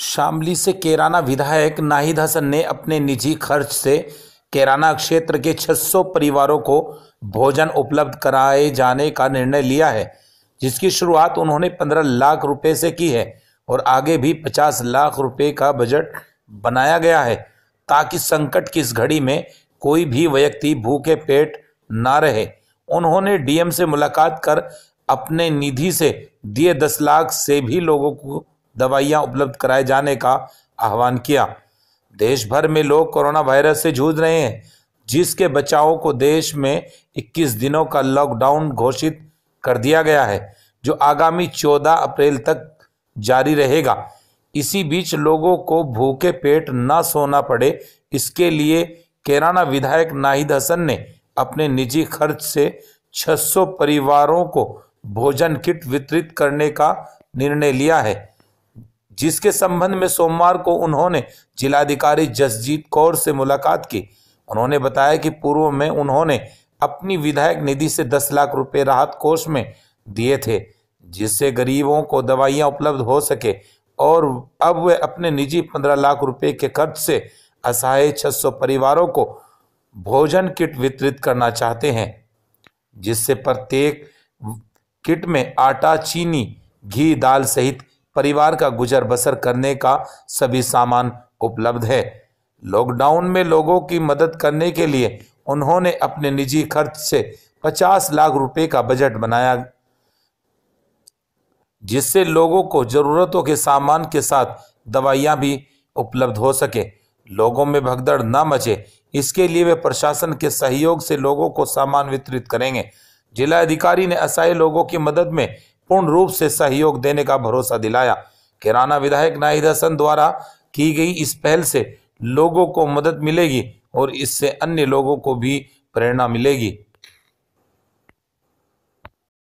शामली से केराना विधायक नाहिद हसन ने अपने निजी खर्च से केराना क्षेत्र के 600 परिवारों को भोजन उपलब्ध कराए जाने का निर्णय लिया है जिसकी शुरुआत उन्होंने 15 लाख रुपए से की है और आगे भी 50 लाख रुपए का बजट बनाया गया है ताकि संकट की इस घड़ी में कोई भी व्यक्ति भूखे पेट ना रहे उन्होंने डीएम से मुलाकात कर अपने निधि से दिए दस लाख से भी लोगों को दवाइयां उपलब्ध कराए जाने का आह्वान किया देश भर में लोग कोरोना वायरस से जूझ रहे हैं जिसके बचाव को देश में 21 दिनों का लॉकडाउन घोषित कर दिया गया है जो आगामी 14 अप्रैल तक जारी रहेगा इसी बीच लोगों को भूखे पेट न सोना पड़े इसके लिए केराना विधायक नाहिद हसन ने अपने निजी खर्च से 600 परिवारों को भोजन किट वितरित करने का निर्णय लिया है जिसके संबंध में सोमवार को उन्होंने जिलाधिकारी जसजीत कौर से मुलाकात की उन्होंने बताया कि पूर्व में उन्होंने अपनी विधायक निधि से दस लाख रुपए राहत कोष में दिए थे जिससे गरीबों को दवाइयां उपलब्ध हो सके और अब वे अपने निजी पंद्रह लाख रुपए के खर्च से असहाय 600 परिवारों को भोजन किट वितरित करना चाहते हैं जिससे प्रत्येक किट में आटा चीनी घी दाल सहित परिवार का गुजर बसर करने का सभी सामान उपलब्ध है लॉकडाउन में लोगों की मदद करने के लिए उन्होंने अपने निजी खर्च से 50 लाख रुपए का बजट बनाया जिससे लोगों को ज़रूरतों के सामान के साथ दवाइयां भी उपलब्ध हो सके लोगों में भगदड़ न मचे इसके लिए वे प्रशासन के सहयोग से लोगों को सामान वितरित करेंगे जिला अधिकारी ने असहाय लोगों की मदद में पूर्ण रूप से सहयोग देने का भरोसा दिलाया किराना विधायक नाहिद हसन द्वारा की गई इस पहल से लोगों को मदद मिलेगी और इससे अन्य लोगों को भी प्रेरणा मिलेगी